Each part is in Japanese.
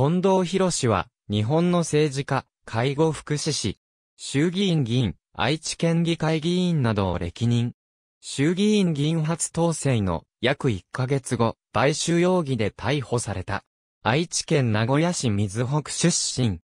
近藤博氏は、日本の政治家、介護福祉士、衆議院議員、愛知県議会議員などを歴任。衆議院議員初当選の約1ヶ月後、買収容疑で逮捕された。愛知県名古屋市水北出身。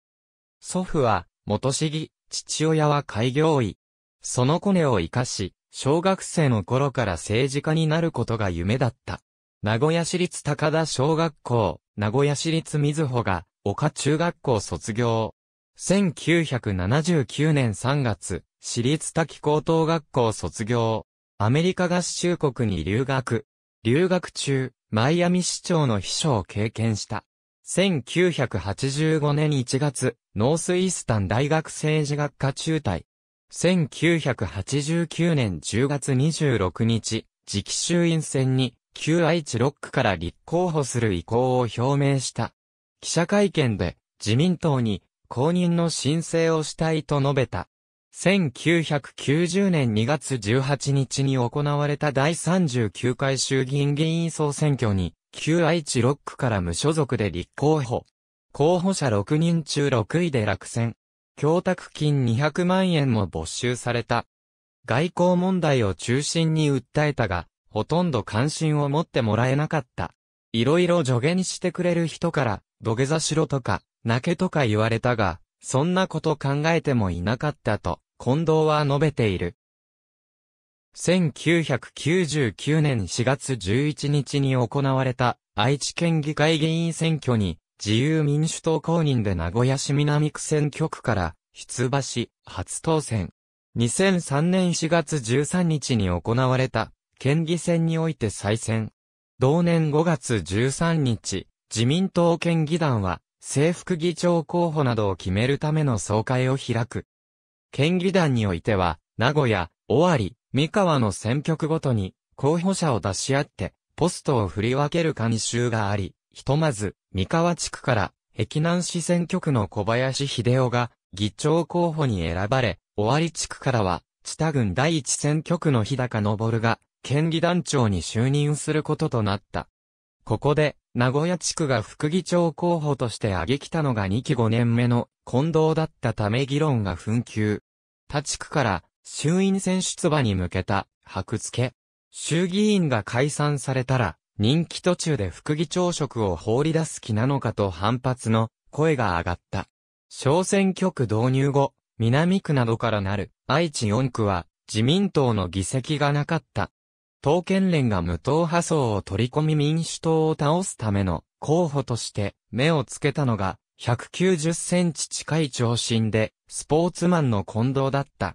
祖父は、元市議、父親は開業医。そのコネを活かし、小学生の頃から政治家になることが夢だった。名古屋市立高田小学校、名古屋市立瑞穂が、岡中学校卒業。1979年3月、市立滝高等学校卒業。アメリカ合衆国に留学。留学中、マイアミ市長の秘書を経験した。1985年1月、ノースイースタン大学政治学科中退。1989年10月26日、次期衆院選に旧愛知6区から立候補する意向を表明した。記者会見で自民党に公認の申請をしたいと述べた。1990年2月18日に行われた第39回衆議院議員総選挙に、旧愛知6区から無所属で立候補。候補者6人中6位で落選。供託金200万円も没収された。外交問題を中心に訴えたが、ほとんど関心を持ってもらえなかった。いろいろ助言してくれる人から、土下座しろとか、泣けとか言われたが、そんなこと考えてもいなかったと、近藤は述べている。1999年4月11日に行われた愛知県議会議員選挙に自由民主党公認で名古屋市南区選挙区から出馬し初当選。2003年4月13日に行われた県議選において再選。同年5月13日、自民党県議団は、制服議長候補などを決めるための総会を開く。県議団においては、名古屋、尾張、三河の選挙区ごとに、候補者を出し合って、ポストを振り分ける慣習があり、ひとまず、三河地区から、碧南市選挙区の小林秀夫が、議長候補に選ばれ、尾張地区からは、知多郡第一選挙区の日高昇が、県議団長に就任することとなった。ここで、名古屋地区が副議長候補として挙げきたのが2期5年目の近藤だったため議論が紛糾。他地区から衆院選出馬に向けた白付。け。衆議院が解散されたら、任期途中で副議長職を放り出す気なのかと反発の声が上がった。小選挙区導入後、南区などからなる愛知4区は自民党の議席がなかった。党県連が無党派層を取り込み民主党を倒すための候補として目をつけたのが190センチ近い長身でスポーツマンの近藤だった。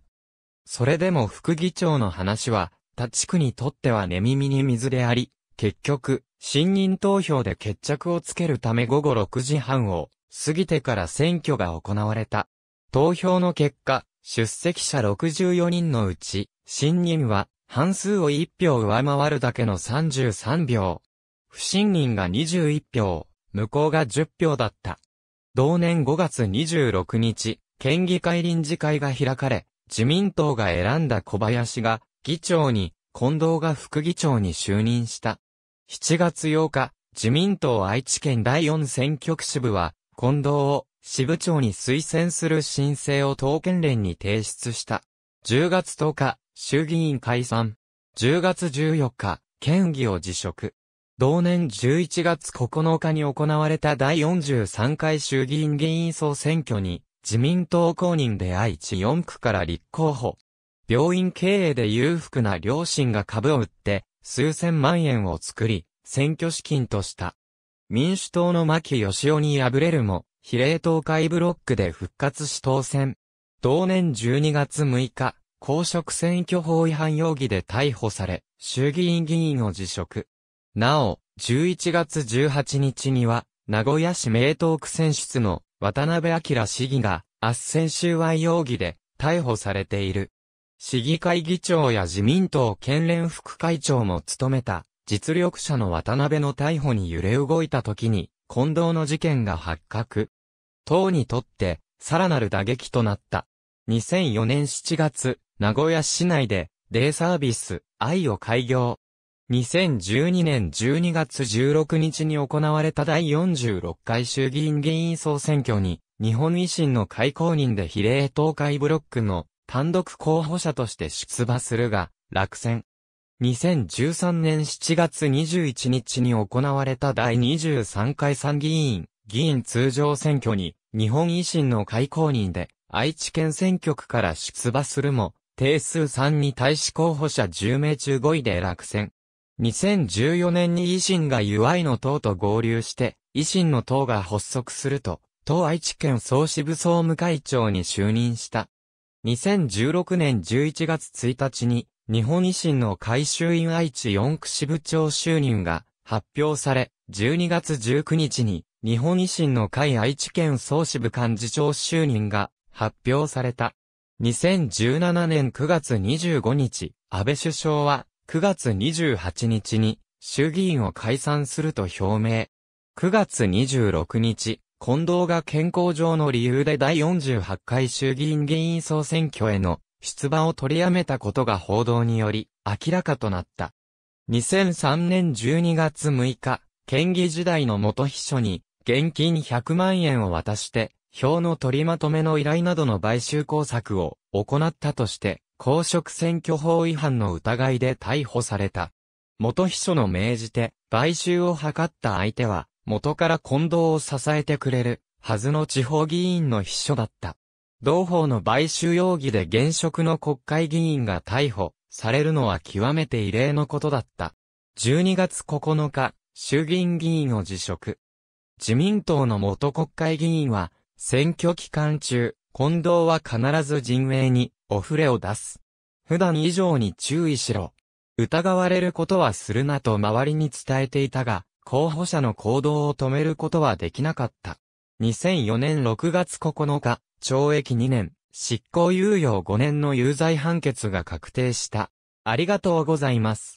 それでも副議長の話は他地区にとっては寝耳に水であり、結局、新任投票で決着をつけるため午後6時半を過ぎてから選挙が行われた。投票の結果、出席者64人のうち、新任は半数を1票上回るだけの33票。不信任が21票、無効が10票だった。同年5月26日、県議会臨時会が開かれ、自民党が選んだ小林が、議長に、近藤が副議長に就任した。7月8日、自民党愛知県第4選挙区支部は、近藤を支部長に推薦する申請を党県連に提出した。10月10日、衆議院解散。10月14日、県議を辞職。同年11月9日に行われた第43回衆議院議員総選挙に、自民党公認で愛知4区から立候補。病院経営で裕福な両親が株を売って、数千万円を作り、選挙資金とした。民主党の牧義雄に敗れるも、比例党会ブロックで復活し当選。同年12月6日、公職選挙法違反容疑で逮捕され、衆議院議員を辞職。なお、11月18日には、名古屋市名東区選出の渡辺明市議が、圧旋収賄容疑で逮捕されている。市議会議長や自民党県連副会長も務めた、実力者の渡辺の逮捕に揺れ動いた時に、近藤の事件が発覚。党にとって、さらなる打撃となった。2004年7月、名古屋市内で、デイサービス、愛を開業。2012年12月16日に行われた第46回衆議院議員総選挙に、日本維新の会公認で比例東海ブロックの単独候補者として出馬するが、落選。2013年7月21日に行われた第23回参議院、議員通常選挙に、日本維新の会公認で、愛知県選挙区から出馬するも、定数3に対し候補者10名中5位で落選。2014年に維新が UI の党と合流して、維新の党が発足すると、党愛知県総支部総務会長に就任した。2016年11月1日に、日本維新の改修院愛知4区支部長就任が発表され、12月19日に、日本維新の会愛知県総支部幹事長就任が発表された。2017年9月25日、安倍首相は9月28日に衆議院を解散すると表明。9月26日、近藤が健康上の理由で第48回衆議院議員総選挙への出馬を取りやめたことが報道により明らかとなった。2003年12月6日、県議時代の元秘書に現金100万円を渡して票の取りまとめの依頼などの買収工作を行ったとして、公職選挙法違反の疑いで逮捕された。元秘書の命じて、買収を図った相手は、元から近藤を支えてくれる、はずの地方議員の秘書だった。同法の買収容疑で現職の国会議員が逮捕されるのは極めて異例のことだった。12月9日、衆議院議員を辞職。自民党の元国会議員は、選挙期間中、近藤は必ず人命に、お触れを出す。普段以上に注意しろ。疑われることはするなと周りに伝えていたが、候補者の行動を止めることはできなかった。2004年6月9日、懲役2年、執行猶予5年の有罪判決が確定した。ありがとうございます。